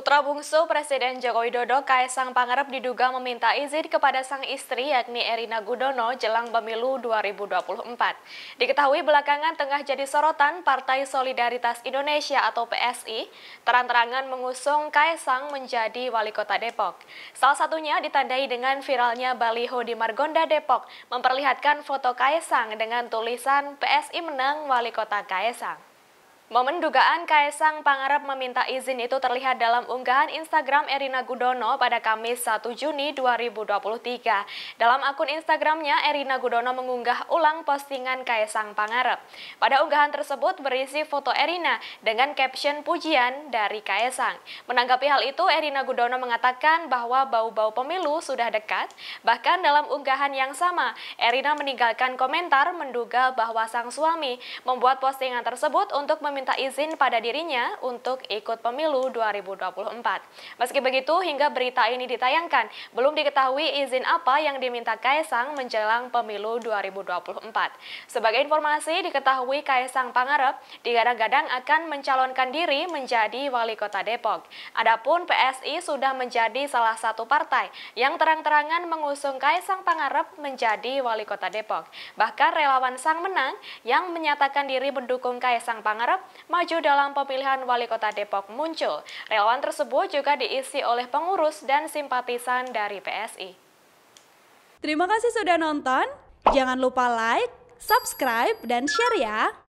Putra bungsu Presiden Joko Widodo Kaisang Pangarep diduga meminta izin kepada sang istri yakni Erina Gudono jelang pemilu 2024. Diketahui belakangan tengah jadi sorotan Partai Solidaritas Indonesia atau PSI terang-terangan mengusung Kaisang menjadi wali kota Depok. Salah satunya ditandai dengan viralnya baliho di Margonda Depok memperlihatkan foto Kaisang dengan tulisan PSI menang wali kota Kaisang. Momen dugaan Kaisang Pangarep meminta izin itu terlihat dalam unggahan Instagram Erina Gudono pada Kamis 1 Juni 2023. Dalam akun Instagramnya, Erina Gudono mengunggah ulang postingan Kaisang Pangarep. Pada unggahan tersebut berisi foto Erina dengan caption pujian dari Kaisang. Menanggapi hal itu, Erina Gudono mengatakan bahwa bau-bau pemilu sudah dekat. Bahkan dalam unggahan yang sama, Erina meninggalkan komentar menduga bahwa sang suami membuat postingan tersebut untuk meminta meminta izin pada dirinya untuk ikut pemilu 2024. Meski begitu, hingga berita ini ditayangkan, belum diketahui izin apa yang diminta Kaisang menjelang pemilu 2024. Sebagai informasi, diketahui Kaisang Pangarep digadang-gadang akan mencalonkan diri menjadi wali kota Depok. Adapun PSI sudah menjadi salah satu partai yang terang-terangan mengusung Kaisang Pangarep menjadi wali kota Depok. Bahkan relawan Sang Menang yang menyatakan diri mendukung Kaisang Pangarep maju dalam pemilihan wali kota Depok muncul. Relawan tersebut juga diisi oleh pengurus dan simpatisan dari PSI. Terima kasih sudah nonton. Jangan lupa like, subscribe, dan share ya.